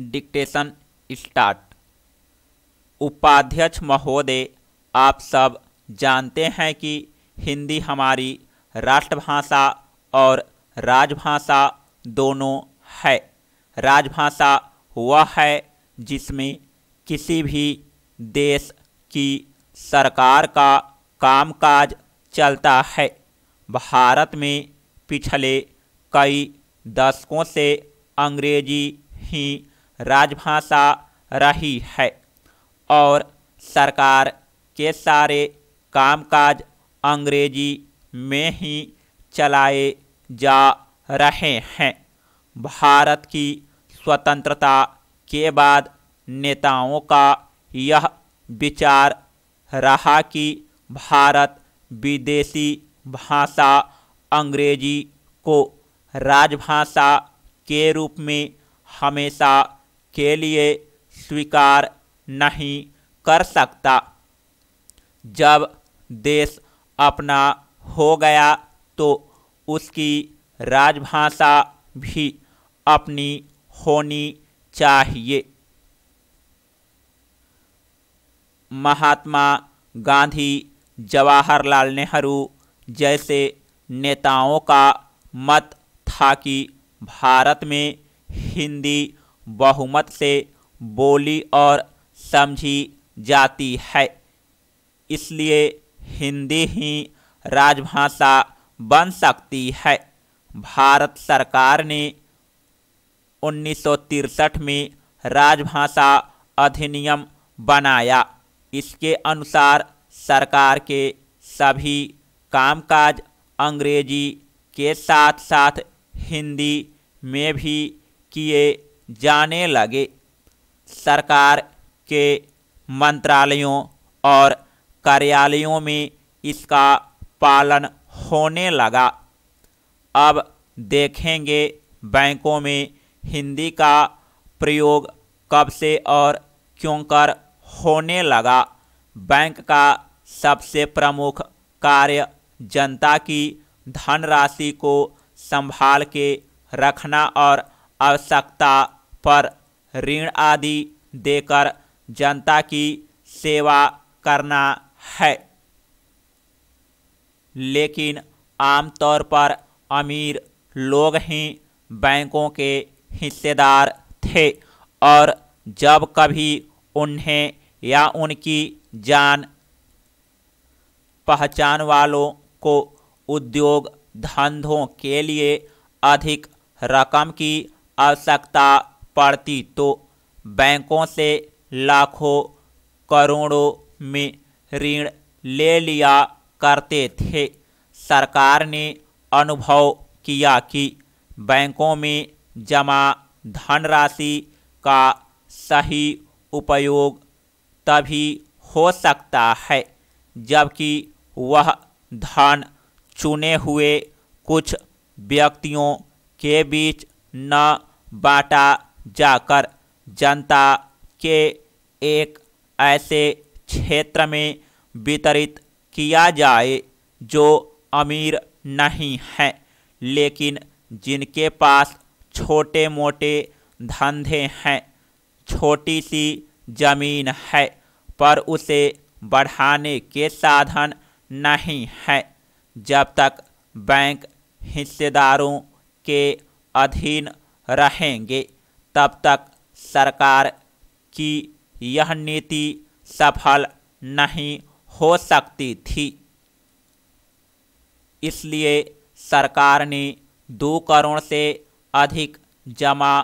dictation start उपाध्यक्ष महोदय आप सब जानते हैं कि हिंदी हमारी राष्ट्रभाषा और राजभाषा दोनों है राजभाषा वह है जिसमें किसी भी देश की सरकार का कामकाज चलता है भारत में पिछले कई दशकों से अंग्रेजी ही राजभाषा रही है और सरकार के सारे कामकाज अंग्रेजी में ही चलाए जा रहे हैं भारत की स्वतंत्रता के बाद नेताओं का यह विचार रहा कि भारत विदेशी भाषा अंग्रेजी को राजभाषा के रूप में हमेशा के लिए स्वीकार नहीं कर सकता जब देश अपना हो गया तो उसकी राजभाषा भी अपनी होनी चाहिए महात्मा गांधी जवाहरलाल नेहरू जैसे नेताओं का मत था कि भारत में हिंदी बहुमत से बोली और समझी जाती है इसलिए हिंदी ही राजभाषा बन सकती है भारत सरकार ने उन्नीस में राजभाषा अधिनियम बनाया इसके अनुसार सरकार के सभी कामकाज अंग्रेजी के साथ साथ हिंदी में भी किए जाने लगे सरकार के मंत्रालयों और कार्यालयों में इसका पालन होने लगा अब देखेंगे बैंकों में हिंदी का प्रयोग कब से और क्यों कर होने लगा बैंक का सबसे प्रमुख कार्य जनता की धनराशि को संभाल के रखना और आवश्यकता पर ऋण आदि देकर जनता की सेवा करना है लेकिन आमतौर पर अमीर लोग ही बैंकों के हिस्सेदार थे और जब कभी उन्हें या उनकी जान पहचान वालों को उद्योग धंधों के लिए अधिक रकम की आवश्यकता पड़ती तो बैंकों से लाखों करोड़ों में ऋण ले लिया करते थे सरकार ने अनुभव किया कि बैंकों में जमा धनराशि का सही उपयोग तभी हो सकता है जबकि वह धन चुने हुए कुछ व्यक्तियों के बीच न बांटा जाकर जनता के एक ऐसे क्षेत्र में वितरित किया जाए जो अमीर नहीं हैं लेकिन जिनके पास छोटे मोटे धंधे हैं छोटी सी जमीन है पर उसे बढ़ाने के साधन नहीं है जब तक बैंक हिस्सेदारों के अधीन रहेंगे तब तक सरकार की यह नीति सफल नहीं हो सकती थी इसलिए सरकार ने दो करोड़ से अधिक जमा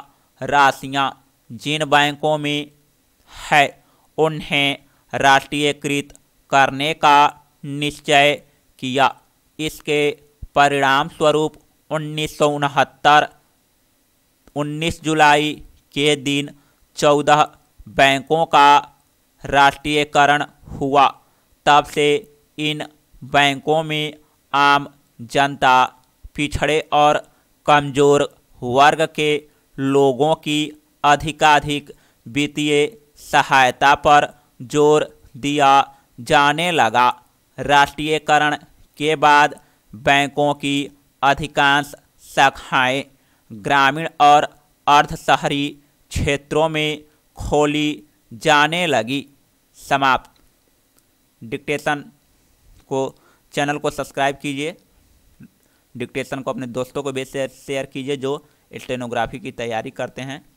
राशियां जिन बैंकों में है उन्हें राष्ट्रीयकृत करने का निश्चय किया इसके परिणाम स्वरूप उन्नीस 19 जुलाई के दिन 14 बैंकों का राष्ट्रीयकरण हुआ तब से इन बैंकों में आम जनता पिछड़े और कमज़ोर वर्ग के लोगों की अधिकाधिक वित्तीय सहायता पर जोर दिया जाने लगा राष्ट्रीयकरण के बाद बैंकों की अधिकांश शाखाएँ ग्रामीण और अर्ध शहरी क्षेत्रों में खोली जाने लगी समाप्त डिक्टेशन को चैनल को सब्सक्राइब कीजिए डिक्टेशन को अपने दोस्तों को भी शेयर कीजिए जो स्टेनोग्राफी की तैयारी करते हैं